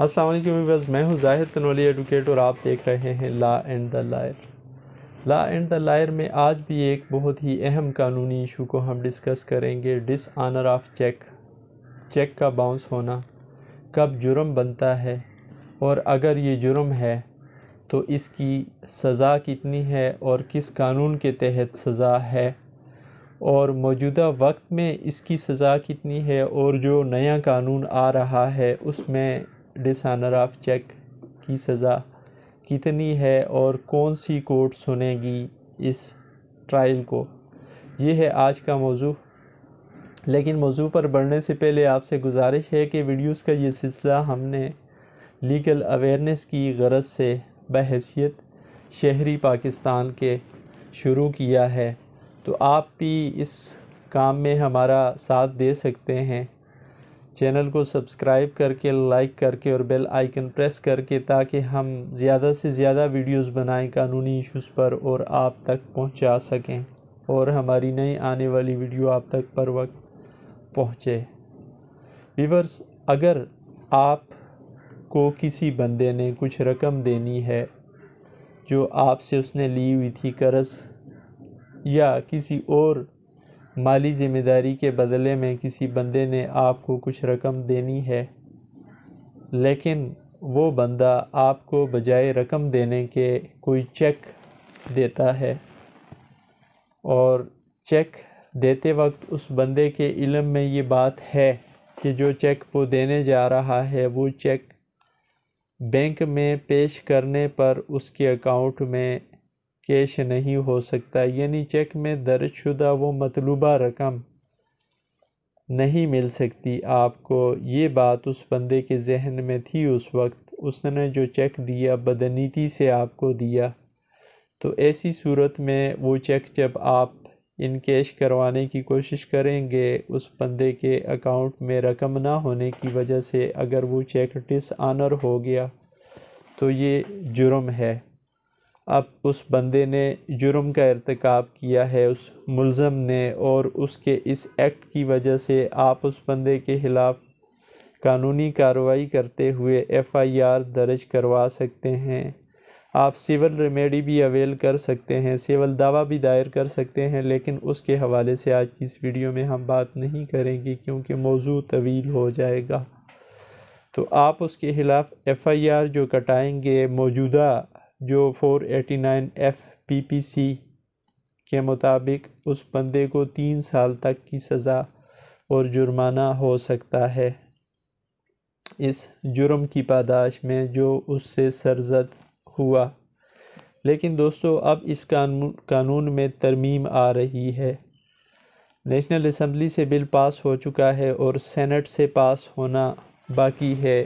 अस्सलाम वालेकुम व्यूअर्स मैं हूं जाहिद तनवली एडवोकेट और आप देख रहे हैं law and the liar law and the liar में आज भी एक बहुत ही अहम कानूनी इशू को हम डिस्कस करेंगे dishonour of cheque cheque का बाउंस होना कब जुर्म बनता है और अगर ये जुर्म है तो इसकी सज़ा कितनी है और किस कानून के तहत सज़ा है और मौजूदा वक्त में इसकी सज़ा कितनी है और जो नया कानून आ रहा है उसमें डिसनर ऑफ चेक की सज़ा कितनी है और कौन सी कोर्ट सुनेगी इस ट्रायल को ये है आज का मौजू लेकिन मौजू पर बढ़ने से पहले आपसे गुजारिश है कि वीडियोस का ये सिलसिला हमने लीगल अवेयरनेस की गरज से बहसीत शहरी पाकिस्तान के शुरू किया है तो आप भी इस काम में हमारा साथ दे सकते हैं चैनल को सब्सक्राइब करके लाइक करके और बेल आइकन प्रेस करके ताकि हम ज़्यादा से ज़्यादा वीडियोस बनाएं कानूनी इश्यूज़ पर और आप तक पहुंचा सकें और हमारी नई आने वाली वीडियो आप तक पर वक्त पहुंचे वीवर्स अगर आप को किसी बंदे ने कुछ रकम देनी है जो आपसे उसने ली हुई थी कर्ज़ या किसी और माली ज़िम्मेदारी के बदले में किसी बंदे ने आपको कुछ रकम देनी है लेकिन वो बंदा आपको बजाय रकम देने के कोई चेक देता है और चेक देते वक्त उस बंदे के इलम में ये बात है कि जो चेक वो देने जा रहा है वो चेक बैंक में पेश करने पर उसके अकाउंट में कैश नहीं हो सकता यानी चेक में दर्ज शुदा वो मतलूबा रकम नहीं मिल सकती आपको ये बात उस बंदे के जहन में थी उस वक्त उसने जो चेक दिया बदनीति से आपको दिया तो ऐसी सूरत में वो चेक जब आप इन कैश करवाने की कोशिश करेंगे उस बंदे के अकाउंट में रकम ना होने की वजह से अगर वो चेक डिस आनर हो गया तो ये जुर्म है अब उस बंदे ने जुर्म का इरतकब किया है उस मुलम ने और उसके इस एक्ट की वजह से आप उस बंदे के ख़िलाफ़ कानूनी कार्रवाई करते हुए एफ़ आई आर दर्ज करवा सकते हैं आप सिविल रेमेडी भी अवेल कर सकते हैं सिविल दावा भी दायर कर सकते हैं लेकिन उसके हवाले से आज की इस वीडियो में हम बात नहीं करेंगे क्योंकि मौजू तवील हो जाएगा तो आप उसके ख़िलाफ़ एफ़ आई आर जो कटाएँगे मौजूदा जो 489 एफ सी के मुताबिक उस बंदे को तीन साल तक की सज़ा और जुर्माना हो सकता है इस जुर्म की पादाश में जो उससे सरजद हुआ लेकिन दोस्तों अब इस कानून कानून में तरमीम आ रही है नेशनल असम्बली से बिल पास हो चुका है और सेनेट से पास होना बाकी है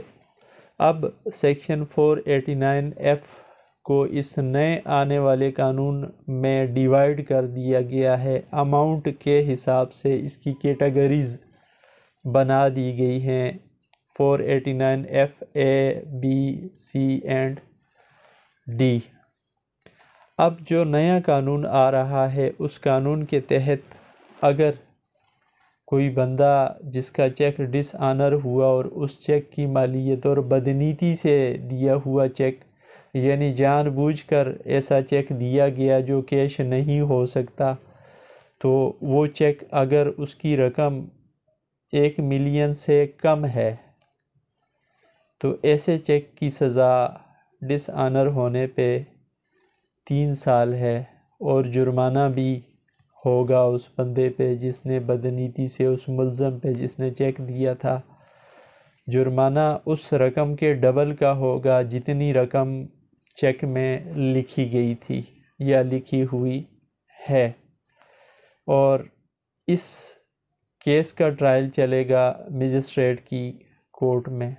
अब सेक्शन 489 एफ को इस नए आने वाले कानून में डिवाइड कर दिया गया है अमाउंट के हिसाब से इसकी कैटेगरीज बना दी गई हैं 489 F A B C and D अब जो नया कानून आ रहा है उस कानून के तहत अगर कोई बंदा जिसका चेक डिसआनर हुआ और उस चेक की मालियत और बदनीति से दिया हुआ चेक यानी जानबूझकर ऐसा चेक दिया गया जो कैश नहीं हो सकता तो वो चेक अगर उसकी रकम एक मिलियन से कम है तो ऐसे चेक की सज़ा डिसआनर होने पे तीन साल है और जुर्माना भी होगा उस बंदे पे जिसने बदनीति से उस मुलज़म पे जिसने चेक दिया था जुर्माना उस रकम के डबल का होगा जितनी रकम चेक में लिखी गई थी या लिखी हुई है और इस केस का ट्रायल चलेगा मजिस्ट्रेट की कोर्ट में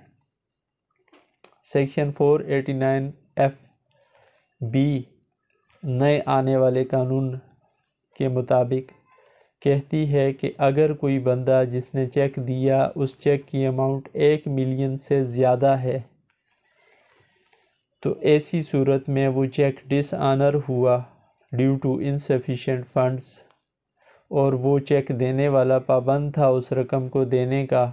सेक्शन 489 एफ बी नए आने वाले कानून के मुताबिक कहती है कि अगर कोई बंदा जिसने चेक दिया उस चेक की अमाउंट एक मिलियन से ज़्यादा है तो ऐसी सूरत में वो चेक डिसआनर हुआ ड्यू टू इनसफिशेंट फंड्स और वो चेक देने वाला पाबंद था उस रकम को देने का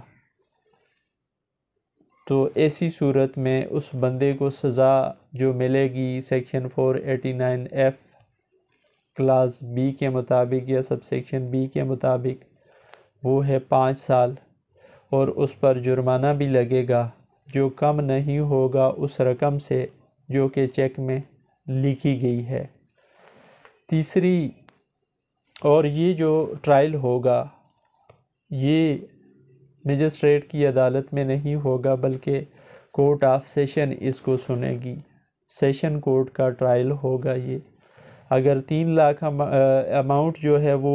तो ऐसी सूरत में उस बंदे को सज़ा जो मिलेगी सेक्शन 489 एफ क्लास बी के मुताबिक या सब सेक्शन बी के मुताबिक वो है पाँच साल और उस पर जुर्माना भी लगेगा जो कम नहीं होगा उस रकम से जो कि चेक में लिखी गई है तीसरी और ये जो ट्रायल होगा ये मजिस्ट्रेट की अदालत में नहीं होगा बल्कि कोर्ट ऑफ सेशन इसको सुनेगी सेशन कोर्ट का ट्रायल होगा ये अगर तीन लाख अमाउंट जो है वो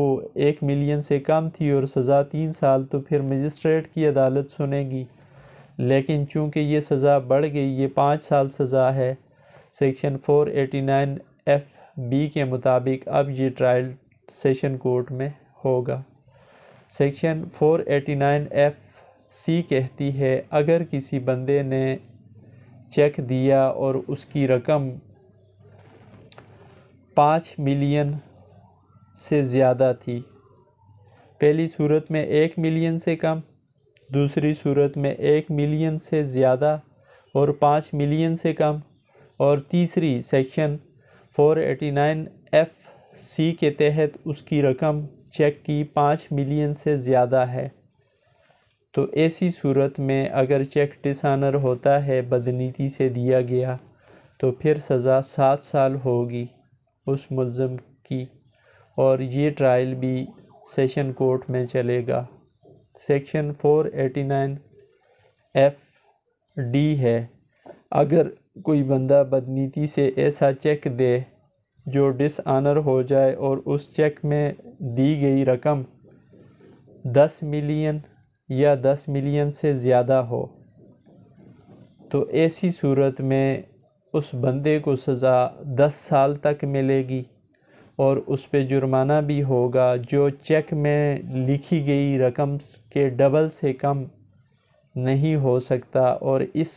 एक मिलियन से कम थी और सज़ा तीन साल तो फिर मजिस्ट्रेट की अदालत सुनेगी लेकिन चूंकि ये सज़ा बढ़ गई ये पाँच साल सज़ा है सेक्शन 489 एफ बी के मुताबिक अब ये ट्रायल सेशन कोर्ट में होगा सेक्शन 489 एफ सी कहती है अगर किसी बंदे ने चेक दिया और उसकी रकम पाँच मिलियन से ज़्यादा थी पहली सूरत में एक मिलियन से कम दूसरी सूरत में एक मिलियन से ज़्यादा और पाँच मिलियन से कम और तीसरी सेक्शन 489 एफ सी के तहत उसकी रकम चेक की पाँच मिलियन से ज़्यादा है तो ऐसी सूरत में अगर चेक डिसनर होता है बदनीति से दिया गया तो फिर सज़ा सात साल होगी उस मुलम की और ये ट्रायल भी सेशन कोर्ट में चलेगा सेक्शन 489 एफ डी है अगर कोई बंदा बदनीति से ऐसा चेक दे जो डिसआनर हो जाए और उस चेक में दी गई रकम दस मिलियन या दस मिलियन से ज़्यादा हो तो ऐसी सूरत में उस बंदे को सज़ा दस साल तक मिलेगी और उस पर जुर्माना भी होगा जो चेक में लिखी गई रकम के डबल से कम नहीं हो सकता और इस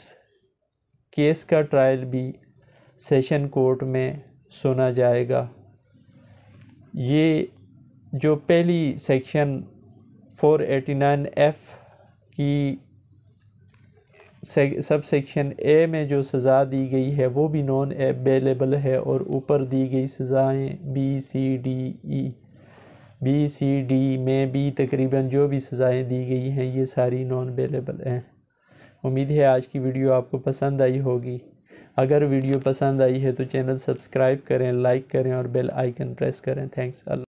केस का ट्रायल भी सेशन कोर्ट में सुना जाएगा ये जो पहली सेक्शन 489 एफ की सब सेक्शन ए में जो सज़ा दी गई है वो भी नॉन अवेलेबल है और ऊपर दी गई सज़ाएँ B C D E B C D में भी तकरीबन जो भी सज़ाएँ दी गई हैं ये सारी नॉन अवेलेबल हैं उम्मीद है आज की वीडियो आपको पसंद आई होगी अगर वीडियो पसंद आई है तो चैनल सब्सक्राइब करें लाइक करें और बेल आइकन प्रेस करें थैंक्स अल्लाह